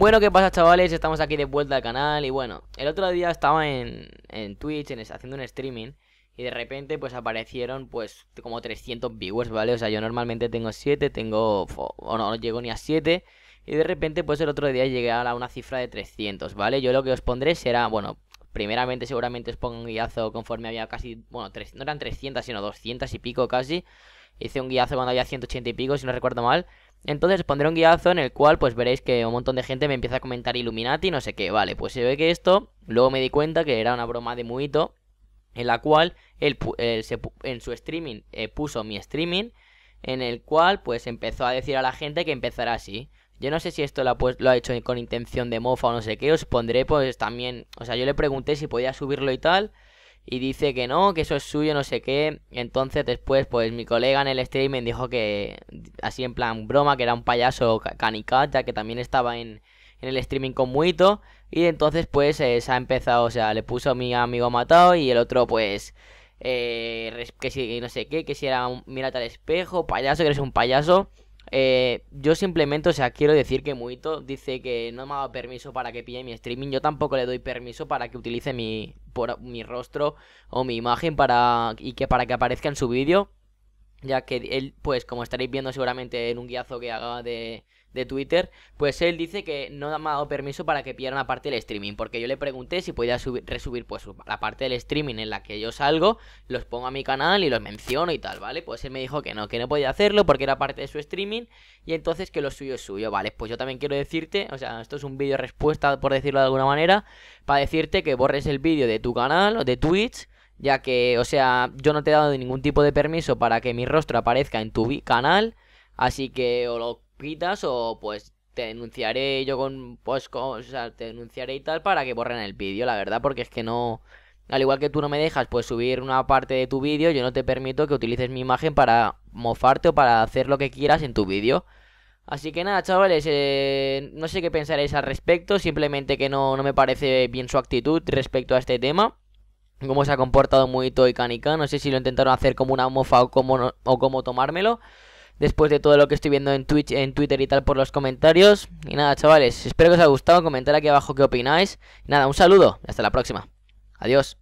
Bueno, ¿qué pasa chavales? Estamos aquí de vuelta al canal y bueno, el otro día estaba en, en Twitch en, haciendo un streaming y de repente pues aparecieron pues como 300 viewers, ¿vale? O sea, yo normalmente tengo 7, tengo... o no, no llego ni a 7 y de repente pues el otro día llegué a una cifra de 300, ¿vale? Yo lo que os pondré será, bueno, primeramente seguramente os pongo un guiazo conforme había casi, bueno, no eran 300 sino 200 y pico casi... Hice un guiazo cuando había 180 y pico, si no recuerdo mal. Entonces pondré un guiazo en el cual pues veréis que un montón de gente me empieza a comentar Illuminati, no sé qué. Vale, pues se ve que esto, luego me di cuenta que era una broma de Muito, en la cual él, en su streaming eh, puso mi streaming, en el cual pues empezó a decir a la gente que empezará así. Yo no sé si esto lo ha, pues-, lo ha hecho con intención de mofa o no sé qué, os pondré pues también, o sea, yo le pregunté si podía subirlo y tal, y dice que no, que eso es suyo, no sé qué. Entonces después, pues mi colega en el streaming dijo que, así en plan broma, que era un payaso canicata, ya que también estaba en, en el streaming con Muito. Y entonces, pues, eh, se ha empezado, o sea, le puso a mi amigo Matado y el otro, pues, eh, que si, no sé qué, que si era un, al espejo, payaso, que eres un payaso. Eh, yo simplemente, o sea, quiero decir que Muito dice que no me ha dado permiso para que pille mi streaming. Yo tampoco le doy permiso para que utilice mi, por, mi rostro o mi imagen para, y que para que aparezca en su vídeo ya que él, pues como estaréis viendo seguramente en un guiazo que haga de, de Twitter, pues él dice que no me ha dado permiso para que pillara una parte del streaming, porque yo le pregunté si podía subir, resubir pues la parte del streaming en la que yo salgo, los pongo a mi canal y los menciono y tal, ¿vale? Pues él me dijo que no, que no podía hacerlo porque era parte de su streaming y entonces que lo suyo es suyo, ¿vale? Pues yo también quiero decirte, o sea, esto es un vídeo respuesta por decirlo de alguna manera, para decirte que borres el vídeo de tu canal o de Twitch ya que, o sea, yo no te he dado ningún tipo de permiso para que mi rostro aparezca en tu canal, así que o lo quitas o pues te denunciaré yo con, pues, o sea, te denunciaré y tal para que borren el vídeo, la verdad, porque es que no, al igual que tú no me dejas pues subir una parte de tu vídeo, yo no te permito que utilices mi imagen para mofarte o para hacer lo que quieras en tu vídeo. Así que nada, chavales, eh, no sé qué pensaréis al respecto, simplemente que no, no me parece bien su actitud respecto a este tema cómo se ha comportado muy y No sé si lo intentaron hacer como una mofa o cómo, tomármelo. Después de todo lo que estoy viendo en, Twitch, en Twitter y tal por los comentarios. Y nada, chavales, espero que os haya gustado. Comentar aquí abajo qué opináis. Y nada, un saludo. hasta la próxima. Adiós.